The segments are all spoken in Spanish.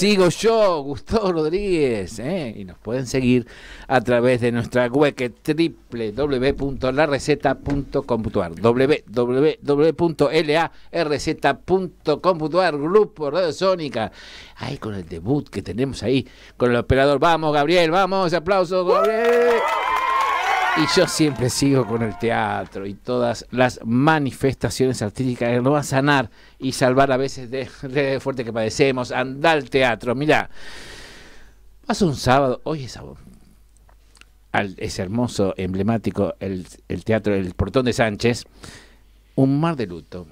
Sigo yo, Gustavo Rodríguez, ¿eh? y nos pueden seguir a través de nuestra web que www.larz.com.ar, www.larz.com.ar, Grupo Radio Sónica, ahí con el debut que tenemos ahí con el operador. Vamos, Gabriel, vamos, aplauso, Gabriel. Y yo siempre sigo con el teatro y todas las manifestaciones artísticas que nos van a sanar y salvar a veces de, de fuerte que padecemos. Anda al teatro, mira Hace un sábado, hoy es sábado. Al, es hermoso, emblemático el, teatro del Portón de Sánchez. Un mar de luto.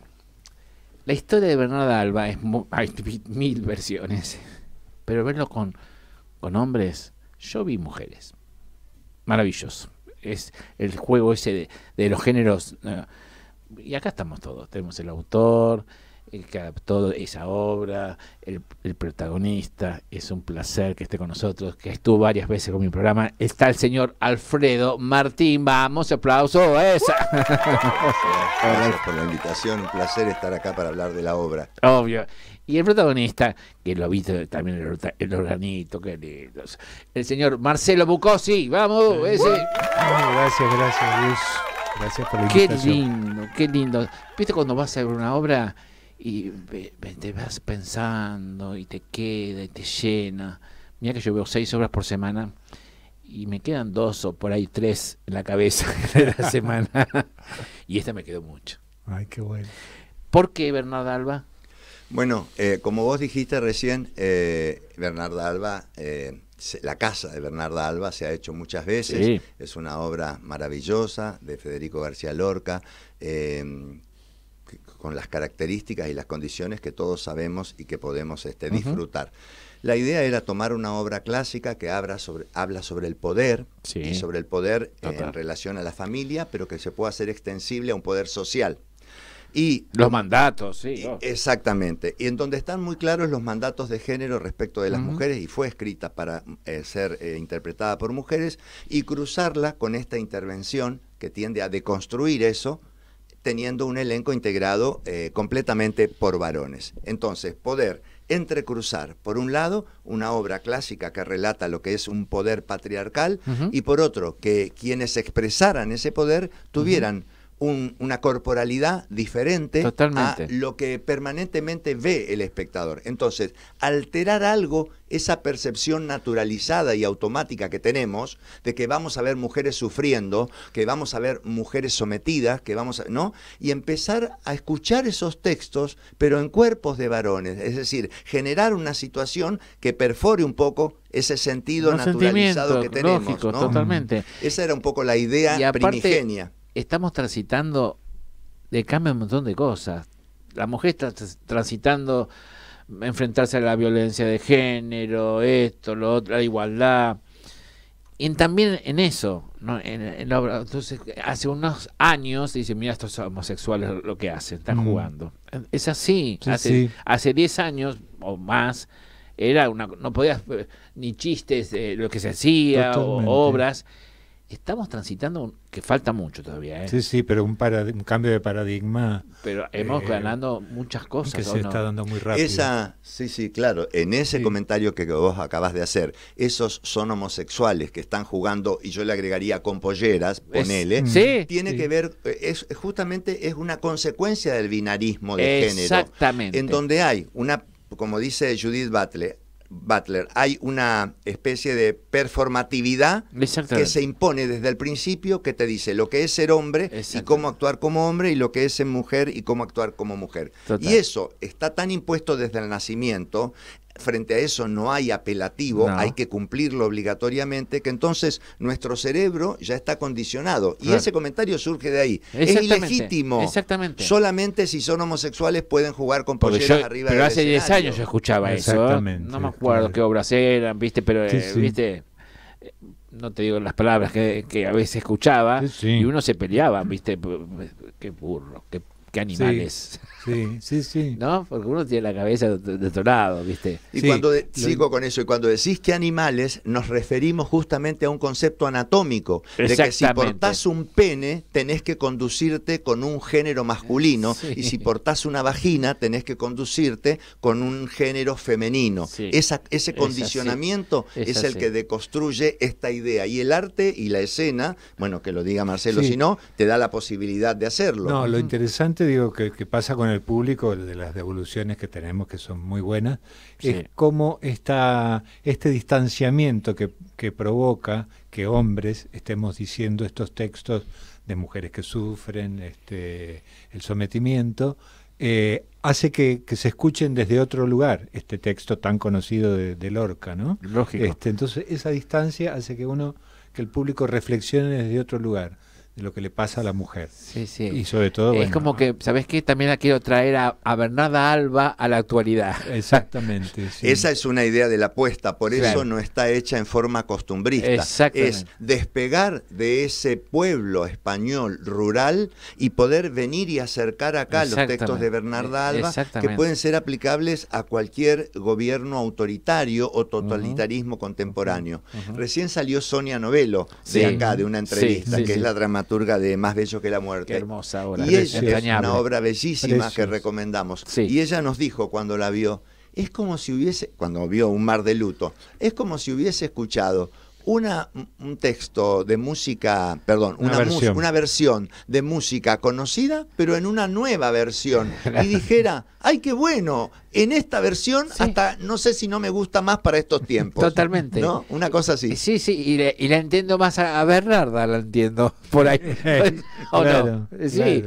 La historia de Bernarda Alba es hay mil versiones, pero verlo con, con hombres, yo vi mujeres. Maravilloso es el juego ese de, de los géneros. Eh, y acá estamos todos, tenemos el autor, el que adaptó esa obra, el, el, protagonista. Es un placer que esté con nosotros, que estuvo varias veces con mi programa. Está el señor Alfredo Martín. Vamos, aplauso. Esa. Gracias, por la invitación. Un placer estar acá para hablar de la obra. Obvio. Y el protagonista, que lo ha visto también el, el organito, Qué lindo. El señor Marcelo Bucosi. Vamos, ese. gracias, gracias, Gracias por la invitación. Qué lindo, qué lindo. ¿Viste cuando vas a ver una obra? y te vas pensando y te queda y te llena. Mira que yo veo seis obras por semana y me quedan dos o por ahí tres en la cabeza de la semana. y esta me quedó mucho. Ay, qué bueno. ¿Por qué Bernardo Alba? Bueno, eh, como vos dijiste recién, eh, Alba, eh, la casa de Bernardo Alba se ha hecho muchas veces. Es una obra maravillosa de Federico García Lorca eh, con las características y las condiciones que todos sabemos y que podemos este, disfrutar. La idea era tomar una obra clásica que habla sobre, el poder y sobre el poder eh, en relación a la familia, pero que se pueda hacer extensible a un poder social. Y, los mandatos, sí. Exactamente. Y en donde están muy claros los mandatos de género respecto de las mujeres, y fue escrita para eh, ser eh, interpretada por mujeres, y cruzarla con esta intervención que tiende a deconstruir eso teniendo un elenco integrado eh, completamente por varones. Entonces, poder entrecruzar, por un lado, una obra clásica que relata lo que es un poder patriarcal y por otro, que quienes expresaran ese poder tuvieran una corporalidad diferente a lo que permanentemente ve el espectador. Entonces, alterar algo, esa percepción naturalizada y automática que tenemos de que vamos a ver mujeres sufriendo, que vamos a ver mujeres sometidas, que vamos a, ¿no? Y empezar a escuchar esos textos, pero en cuerpos de varones, es decir, generar una situación que perfore un poco ese sentido naturalizado que tenemos. totalmente. Esa era un poco la idea primigenia estamos transitando, de cambio un montón de cosas. La mujer está transitando enfrentarse a la violencia de género, esto, lo otro, la igualdad. Y también en eso, en, entonces hace unos años dicen, mira estos homosexuales lo que hacen, están mm. jugando. Es así, hace, hace 10 años o más era una no podías eh, ni chistes de lo que se hacía o obras estamos transitando, que falta mucho todavía. ¿eh? Sí, sí, pero un, un cambio de paradigma. Pero hemos eh, ganado muchas cosas. Que se está dando muy rápido. Esa, sí, sí, claro. En ese comentario que vos acabas de hacer, esos son homosexuales que están jugando, y yo le agregaría con polleras, ponele. Mm. Tiene que ver, es justamente es una consecuencia del binarismo de género. Exactamente. En donde hay una, como dice Judith Butler, Butler. Hay una especie de performatividad que se impone desde el principio que te dice lo que es ser hombre y cómo actuar como hombre y lo que es ser mujer y cómo actuar como mujer. Y eso está tan impuesto desde el nacimiento frente a eso no hay apelativo, hay que cumplirlo obligatoriamente, que entonces nuestro cerebro ya está condicionado. Y ese comentario surge de ahí. Es ilegítimo. Exactamente. Solamente si son homosexuales pueden jugar con polleras arriba Pero hace 10 años yo escuchaba eso. ¿eh? No me acuerdo qué obras eran, viste, pero eh, viste no te digo las palabras que, a veces escuchaba y uno se peleaba, viste, qué burro, qué animales. Sí, sí, sí. ¿No? Porque uno tiene la cabeza detonado, ¿viste? Y cuando sigo con eso, y cuando decís que animales, nos referimos justamente a un concepto anatómico, de que si portás un pene, tenés que conducirte con un género masculino, y si portás una vagina, tenés que conducirte con un género femenino. ese condicionamiento es, el que deconstruye esta idea. Y el arte y la escena, bueno, que lo diga Marcelo, si no, te da la posibilidad de hacerlo. No, lo interesante que, pasa con el público de las devoluciones que tenemos que son muy buenas es como está este distanciamiento que, que provoca que hombres estemos diciendo estos textos de mujeres que sufren este, el sometimiento eh, hace que, se escuchen desde otro lugar este texto tan conocido de, de Lorca, Este, entonces esa distancia hace que uno, que el público reflexione desde otro lugar lo que le pasa a la mujer. Sí, sí. Y sobre todo... es como que, ¿sabes qué? También la quiero traer a, Bernarda Alba a la actualidad. Exactamente. Esa es una idea de la apuesta, por eso no está hecha en forma costumbrista. Es despegar de ese pueblo español rural y poder venir y acercar acá los textos de Bernarda e-, Alba que pueden ser aplicables a cualquier gobierno autoritario o totalitarismo contemporáneo. Recién salió Sonia Novelo de acá, de una entrevista, que es la dramaturgia Turga de Más Bello que la Muerte. hermosa obra. Y una obra bellísima que recomendamos. Y ella nos dijo cuando la vio, es como si hubiese, cuando vio Un mar de luto, es como si hubiese escuchado una, un texto de música, perdón, una, una, versión. de música conocida, pero en una nueva versión. Y dijera, ay, qué bueno, en esta versión hasta no sé si no me gusta más para estos tiempos. Totalmente. ¿No? Una cosa así. Sí, sí, y, la entiendo más a, Bernarda, la entiendo por ahí. ¿O claro, no? Sí.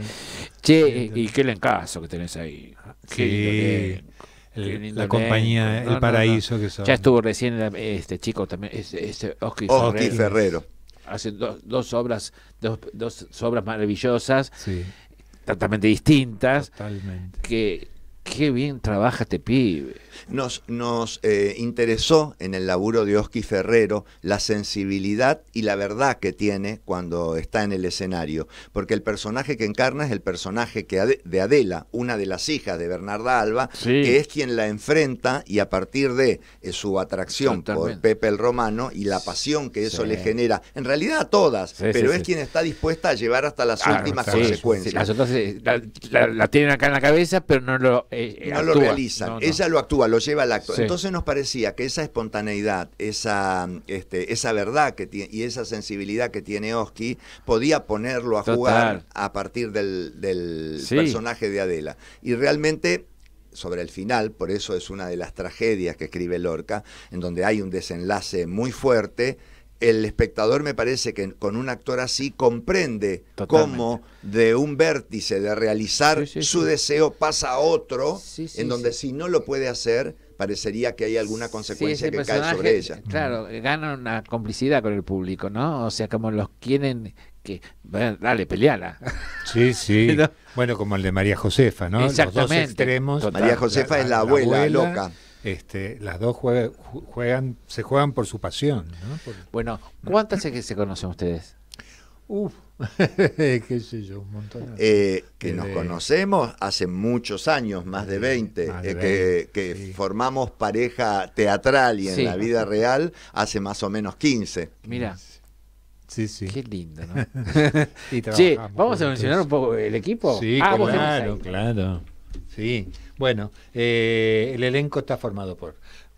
Che, y qué le encaso que tenés ahí. sí la compañía, el pues, paraíso que son. Ya estuvo recién este chico también, este, Oski Ferrero. Hace dos, obras, dos, dos obras maravillosas, totalmente distintas, totalmente. que qué bien trabaja este pibe. Nos, nos eh, interesó en el laburo de Oski Ferrero la sensibilidad y la verdad que tiene cuando está en el escenario, porque el personaje que encarna es el personaje de Adela, una de las hijas de Bernarda Alba, que es quien la enfrenta y a partir de eh, su atracción por Pepe el Romano y la pasión que eso le genera, en realidad a todas, pero es quien está dispuesta a llevar hasta las ah, últimas consecuencias. Las eh, la tienen acá en la cabeza, pero no lo eh, no lo realiza, ella lo actúa, lo lleva al acto. Entonces nos parecía que esa espontaneidad, esa, este, esa verdad que tiene, y esa sensibilidad que tiene Oski podía ponerlo a jugar a partir del, personaje de Adela. Y realmente sobre el final, por eso es una de las tragedias que escribe Lorca, en donde hay un desenlace muy fuerte el espectador me parece que con un actor así comprende cómo de un vértice de realizar su deseo pasa a otro, en donde si no lo puede hacer, parecería que hay alguna consecuencia que cae sobre ella. Claro, gana una complicidad con el público, ¿no? O sea, como los quieren que dale, peleala. Sí, sí. Bueno, como el de María Josefa, ¿no? Exactamente. Los dos extremos. María Josefa es la, abuela, la abuela loca este, las dos juegan, se juegan por su pasión. bueno, ¿cuántas es que se conocen ustedes? Uf, qué sé yo, un montón. Eh, que eh, nos conocemos hace muchos años, más de 20, eh, que, formamos pareja teatral y en la vida real hace más o menos 15. Mira. Sí, sí. Qué lindo, ¿no? sí, vamos a mencionar un poco el equipo. Sí, ah, claro, claro. Sí. Bueno, eh, el elenco está formado por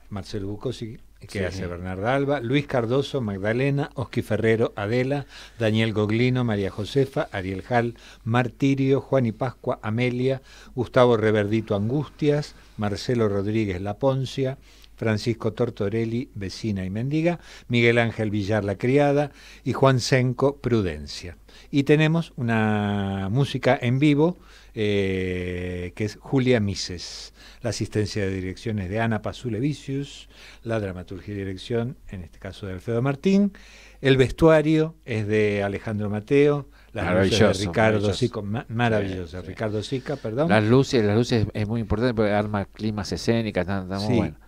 Marcelo Bucosi, que hace Bernardo Alba, Luis Cardoso, Magdalena, Oski Ferrero, Adela, Daniel Goglino, María Josefa, Ariel Jal, Martirio, Juan y Pascua, Amelia, Gustavo Reverdito Angustias, Marcelo Rodríguez La Poncia, Francisco Tortorelli, vecina y mendiga, Miguel Ángel Villar la criada y Juan Senco Prudencia. Y tenemos una música en vivo eh, que es Julia Mises, la asistencia de es de Ana Pazulevicius, la dramaturgia y dirección, en este caso de Alfredo Martín, el vestuario es de Alejandro Mateo, las maravilloso, de Ricardo maravilloso. Ricardo Sica, perdón. Las luces, las luces es muy importante porque arma climas escénicas,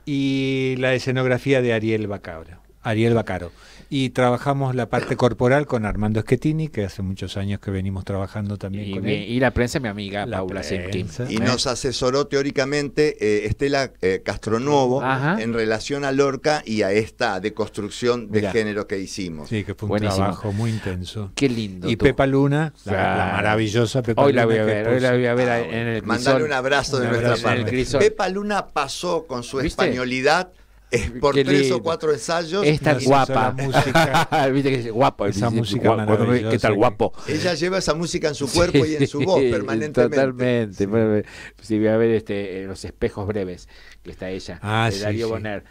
Y la escenografía de Ariel Bacabra Ariel Bacaro. Y trabajamos la parte corporal con Armando Schettini, que hace muchos años que venimos trabajando también y, con él. Y la prensa, mi amiga Paula Simkin. ¿eh? Y nos asesoró teóricamente eh, Estela eh, Castronuevo en relación a Lorca y a esta deconstrucción de género que hicimos. Sí, que fue un trabajo muy intenso. Qué lindo. Y Pepa Luna, la, maravillosa Pepa hoy La voy a ver, hoy la voy a ver en el Mandale un abrazo de nuestra parte. Pepa Luna pasó con su españolidad por tres o cuatro ensayos. Es tan guapa. Música. Viste guapo. Esa música ¿Qué tal guapo? Ella lleva esa música en su cuerpo y en su voz permanentemente. Totalmente. Sí. si voy a ver este, eh, los espejos breves que está ella, ah, de Darío Bonner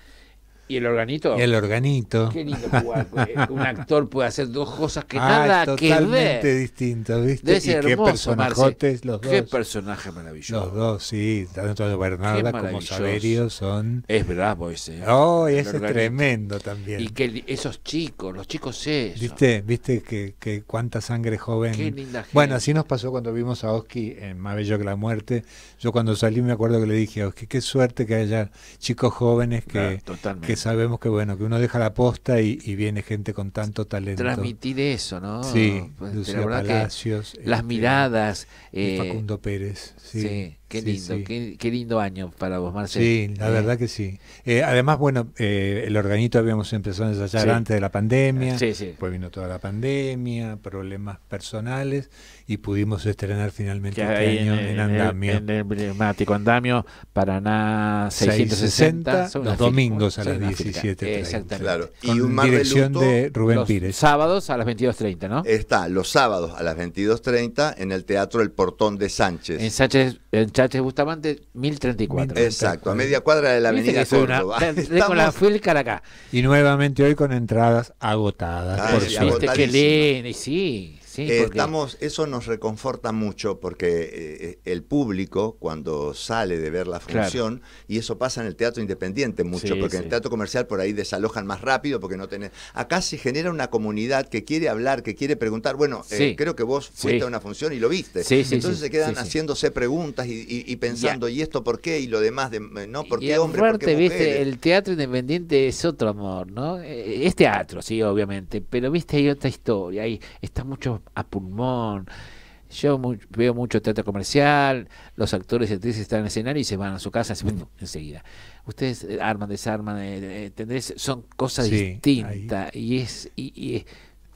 ¿Y el organito? el organito. Qué lindo pues, eh, un actor puede hacer dos cosas que ah, nada que ver. distinto, ¿viste? y qué los dos. Qué personaje maravilloso. Los dos, sí. Tanto Bernarda como Saverio son... Es bravo ese. Oh, ese es tremendo también. Y que esos chicos, los chicos es. ¿Viste? ¿Viste que, que cuánta sangre joven? Qué linda gente. Bueno, así nos pasó cuando vimos a Oski en Más Bello que la Muerte. Yo cuando salí me acuerdo que le dije a Oski, qué suerte que haya chicos jóvenes que... Ah, totalmente. Que sabemos que bueno, que uno deja la posta y, viene gente con tanto talento. Transmitir eso, ¿no? Sí, pues, Palacios. las este, miradas. Eh, Facundo Pérez, sí. sí. Qué lindo, Qué, lindo año para vos, Marcelo. Sí, la eh. verdad que sí. Eh, además, bueno, eh, el organito habíamos empezado a ensayar antes de la pandemia, después vino toda la pandemia, problemas personales, y pudimos estrenar finalmente este año en, Andamio. En el emblemático Andamio, Paraná 660, los domingos a las 17. Exactamente. Claro. y un mar dirección de, los Sábados a las 22.30, ¿no? Está, los sábados a las 22.30 en el Teatro El Portón de Sánchez. En Sánchez, en Sánchez te Sánchez antes 1034. Exacto, a media cuadra de la avenida Córdoba. Una, Con la acá. Y nuevamente hoy con entradas agotadas. por qué sí. Eh, estamos, eso nos reconforta mucho porque eh, el público cuando sale de ver la función, y eso pasa en el teatro independiente mucho, porque en el teatro comercial por ahí desalojan más rápido porque no tenés... Acá se genera una comunidad que quiere hablar, que quiere preguntar, bueno, eh, creo que vos fuiste a una función y lo viste. Entonces se quedan haciéndose preguntas y, pensando, ¿y esto por qué? Y lo demás, ¿no? ¿Por qué hombre? ¿Por qué mujer? el teatro independiente es otro amor, ¿no? Es teatro, sí, obviamente, pero viste, hay otra historia, ahí está mucho a pulmón. Yo veo mucho teatro comercial, los actores y actrices están en el escenario y se van a su casa enseguida. Ustedes eh, arman, desarman, eh, Son cosas distintas y es y,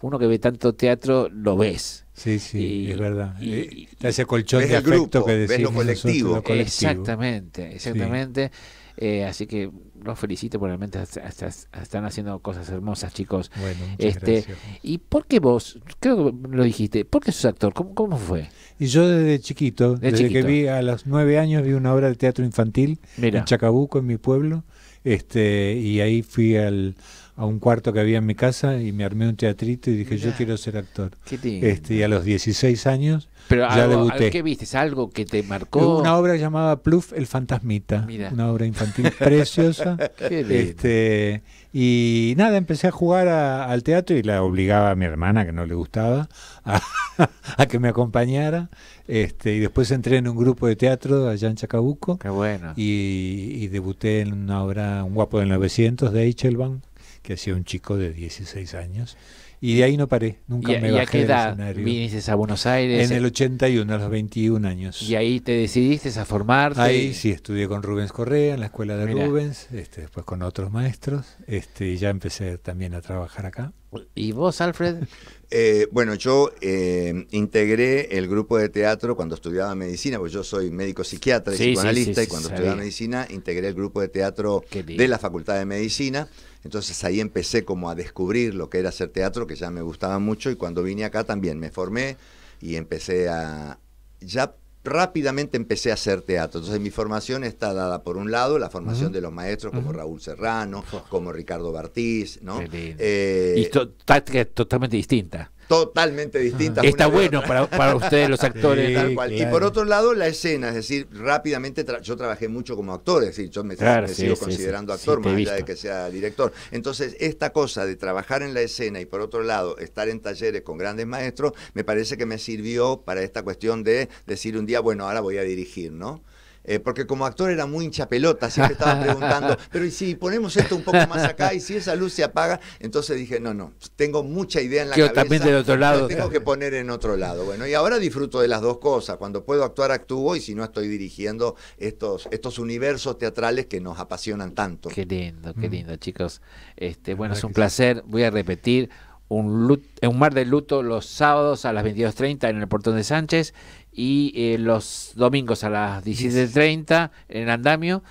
uno que ve tanto teatro lo ves. Sí, sí, es verdad. Eh, ese colchón de que Ves colectivo. Exactamente, exactamente. Eh, así que los felicito, por realmente están haciendo cosas hermosas, chicos. este, ¿Y por qué vos? Creo que lo dijiste. ¿Por qué sos actor? ¿Cómo, cómo fue? Y yo desde chiquito, desde, que vi a los nueve años, vi una obra de teatro infantil en Chacabuco, en mi pueblo. Este, y ahí fui al a un cuarto que había en mi casa y me armé un teatrito y dije, yo quiero ser actor. Este, y a los 16 años ya debuté. viste? ¿Algo que te marcó? Una obra llamada Pluff el Fantasmita, una obra infantil preciosa. Este, y nada, empecé a jugar al teatro y la obligaba a mi hermana, que no le gustaba, a, que me acompañara. Este, y después entré en un grupo de teatro allá en Chacabuco. Qué bueno. Y, debuté en una obra, Un guapo del 900 de Eichelbaum que hacía un chico de 16 años. Y de ahí no paré, nunca me bajé ¿y a qué edad ¿Viniste a Buenos Aires? En el 81, a los 21 años. ¿Y ahí te decidiste a formarte? Ahí sí, estudié con Rubens Correa en la escuela de Rubens, este, después con otros maestros, este, ya empecé también a trabajar acá. ¿Y vos, Alfred? Eh, bueno, yo eh, integré el grupo de teatro cuando estudiaba medicina, porque yo soy médico psiquiatra y psicoanalista, y cuando estudiaba medicina integré el grupo de teatro de la Facultad de Medicina. Entonces ahí empecé como a descubrir lo que era hacer teatro, que ya me gustaba mucho, y cuando vine acá también me formé y empecé a... Ya rápidamente empecé a hacer teatro. Entonces mi formación está dada por un lado, la formación de los maestros como Raúl Serrano, como Ricardo Bartiz, ¿no? Eh, y totalmente distinta totalmente distinta. Está bueno para, ustedes los actores. Y por otro lado, la escena, es decir, rápidamente yo trabajé mucho como actor, es decir, yo me, sigo considerando actor más allá de que sea director. Entonces, esta cosa de trabajar en la escena y por otro lado, estar en talleres con grandes maestros, me parece que me sirvió para esta cuestión de decir un día, bueno, ahora voy a dirigir, ¿no? Eh, porque como actor era muy hincha pelota, siempre estaba preguntando, pero ¿y si ponemos esto un poco más acá y si esa luz se apaga? Entonces dije, no, no, tengo mucha idea en la Yo cabeza. También del otro lado. tengo que poner en otro lado. Bueno, y ahora disfruto de las dos cosas. Cuando puedo actuar, actúo y si no estoy dirigiendo estos, estos universos teatrales que nos apasionan tanto. Qué lindo, qué mm. lindo, chicos. Este, bueno, es un placer. Voy a repetir, un, un mar de luto los sábados a las 22.30 en el Portón de Sánchez y eh, los domingos a las 17.30 en andamio.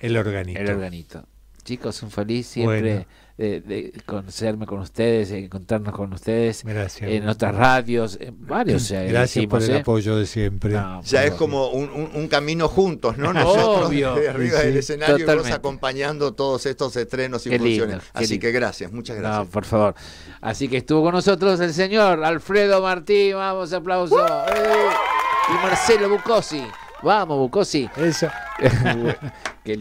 El organito. El organito. Chicos, un feliz siempre de, conocerme con ustedes, de encontrarnos con ustedes en otras radios, en varios. Gracias por el ¿eh? apoyo de siempre. ya es como un, camino juntos, ¿no? Nosotros arriba del escenario acompañando todos estos estrenos y funciones. Así que gracias, muchas gracias. por favor. Así que estuvo con nosotros el señor Alfredo Martí, vamos, aplauso. Y Marcelo Bucosi. Vamos, Bucosi. Eso. Qué lindo.